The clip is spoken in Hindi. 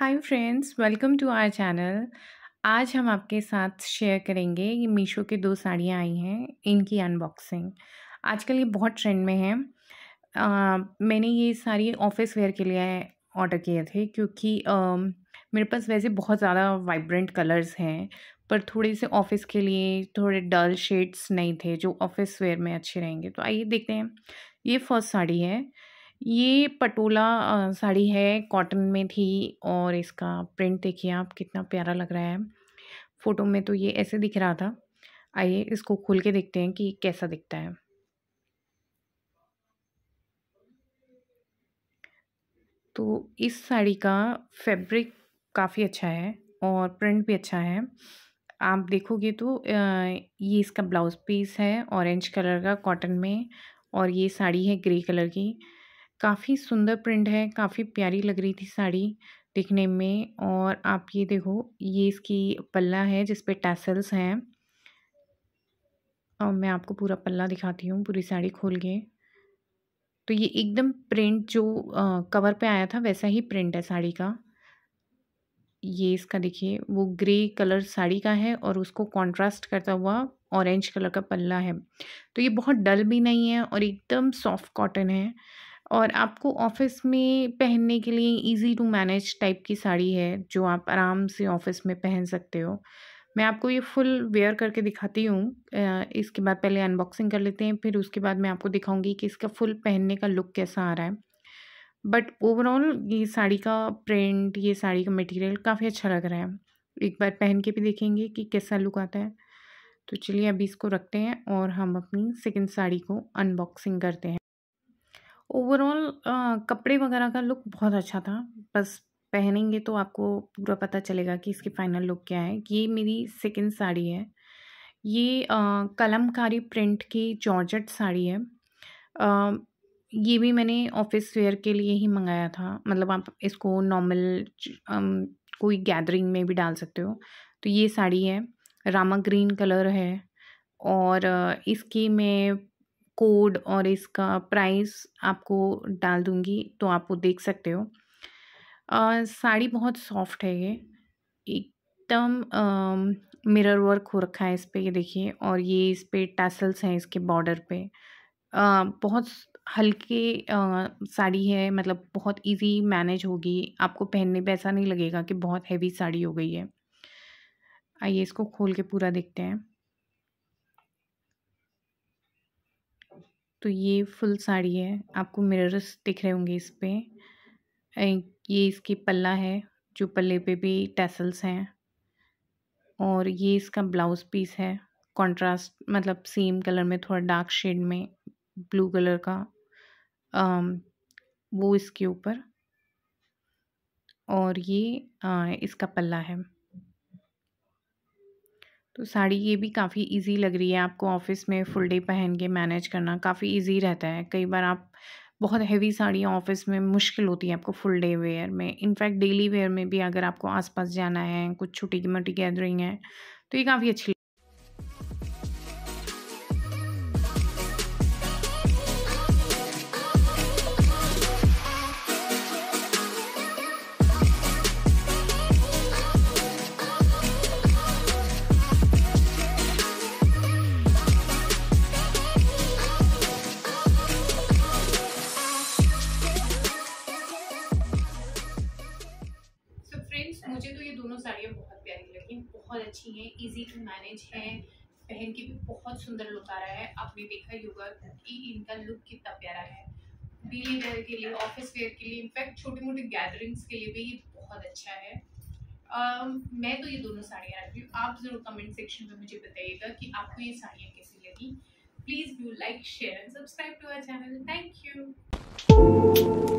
hi friends welcome to our channel आज हम आपके साथ शेयर करेंगे ये मीशो के दो साड़ियाँ आई हैं इनकी अनबॉक्सिंग आजकल ये बहुत ट्रेंड में है आ, मैंने ये साड़ी ऑफिस वेयर के लिए ऑर्डर किए थे क्योंकि आ, मेरे पास वैसे बहुत ज़्यादा वाइब्रेंट कलर्स हैं पर थोड़े से ऑफिस के लिए थोड़े डल शेड्स नहीं थे जो ऑफिस वेयर में अच्छे रहेंगे तो आइए देखते हैं ये फर्स्ट साड़ी है ये पटोला साड़ी है कॉटन में थी और इसका प्रिंट देखिए आप कितना प्यारा लग रहा है फ़ोटो में तो ये ऐसे दिख रहा था आइए इसको खोल के देखते हैं कि कैसा दिखता है तो इस साड़ी का फैब्रिक काफ़ी अच्छा है और प्रिंट भी अच्छा है आप देखोगे तो ये इसका ब्लाउज़ पीस है ऑरेंज कलर का कॉटन में और ये साड़ी है ग्रे कलर की काफ़ी सुंदर प्रिंट है काफ़ी प्यारी लग रही थी साड़ी दिखने में और आप ये देखो ये इसकी पल्ला है जिस टैसल्स हैं और मैं आपको पूरा पल्ला दिखाती हूँ पूरी साड़ी खोल के तो ये एकदम प्रिंट जो आ, कवर पे आया था वैसा ही प्रिंट है साड़ी का ये इसका देखिए वो ग्रे कलर साड़ी का है और उसको कंट्रास्ट करता हुआ ऑरेंज कलर का पल्ला है तो ये बहुत डल भी नहीं है और एकदम सॉफ्ट कॉटन है और आपको ऑफिस में पहनने के लिए इजी टू मैनेज टाइप की साड़ी है जो आप आराम से ऑफिस में पहन सकते हो मैं आपको ये फुल वेयर करके दिखाती हूँ इसके बाद पहले अनबॉक्सिंग कर लेते हैं फिर उसके बाद मैं आपको दिखाऊंगी कि इसका फुल पहनने का लुक कैसा आ रहा है बट ओवरऑल ये साड़ी का प्रिंट ये साड़ी का मटेरियल काफ़ी अच्छा लग रहा है एक बार पहन के भी देखेंगे कि कैसा लुक आता है तो चलिए अभी इसको रखते हैं और हम अपनी सेकेंड साड़ी को अनबॉक्सिंग करते हैं ओवरऑल कपड़े वगैरह का लुक बहुत अच्छा था बस पहनेंगे तो आपको पूरा पता चलेगा कि इसकी फाइनल लुक क्या है ये मेरी सेकेंड साड़ी है ये आ, कलमकारी प्रिंट की जॉर्जट साड़ी है आ, ये भी मैंने ऑफिस वेयर के लिए ही मंगाया था मतलब आप इसको नॉर्मल कोई गैदरिंग में भी डाल सकते हो तो ये साड़ी है रामा ग्रीन कलर है और इसकी मैं कोड और इसका प्राइस आपको डाल दूँगी तो आप वो देख सकते हो साड़ी बहुत सॉफ्ट है ये एकदम मिरर वर्क हो रखा है इस पर ये देखिए और ये इस पर टैसल्स हैं इसके बॉर्डर पे आ, बहुत हल्के आ, साड़ी है मतलब बहुत इजी मैनेज होगी आपको पहनने पर ऐसा नहीं लगेगा कि बहुत हैवी साड़ी हो गई है आइए इसको खोल के पूरा देखते हैं तो ये फुल साड़ी है आपको मिरर्स दिख रहे होंगे इस पर ये इसकी पल्ला है जो पल्ले पे भी टैसल्स हैं और ये इसका ब्लाउज पीस है कंट्रास्ट मतलब सेम कलर में थोड़ा डार्क शेड में ब्लू कलर का आ, वो इसके ऊपर और ये आ, इसका पल्ला है तो साड़ी ये भी काफ़ी इजी लग रही है आपको ऑफिस में फुल डे पहन के मैनेज करना काफ़ी इजी रहता है कई बार आप बहुत हैवी साड़ियाँ ऑफिस में मुश्किल होती है आपको फुल डे वेयर में इनफैक्ट डेली वेयर में भी अगर आपको आसपास जाना है कुछ छुट्टी की मटी गैदरिंग है तो ये काफ़ी अच्छी मुझे तो ये दोनों साड़ियाँ बहुत प्यारी लगी बहुत अच्छी हैं इजी टू मैनेज हैं पहन के भी बहुत सुंदर लुक आ रहा है आपने देखा ही होगा कि इनका लुक कितना प्यारा है डेली वेयर के लिए ऑफिस वेयर के लिए इनफैक्ट छोटे मोटे गैदरिंग्स के लिए भी ये बहुत अच्छा है मैं तो ये दोनों साड़ियाँ रख हूँ आप ज़रूर कमेंट सेक्शन में मुझे बताइएगा कि आपको ये साड़ियाँ कैसी लगी please do like share and subscribe to our channel thank you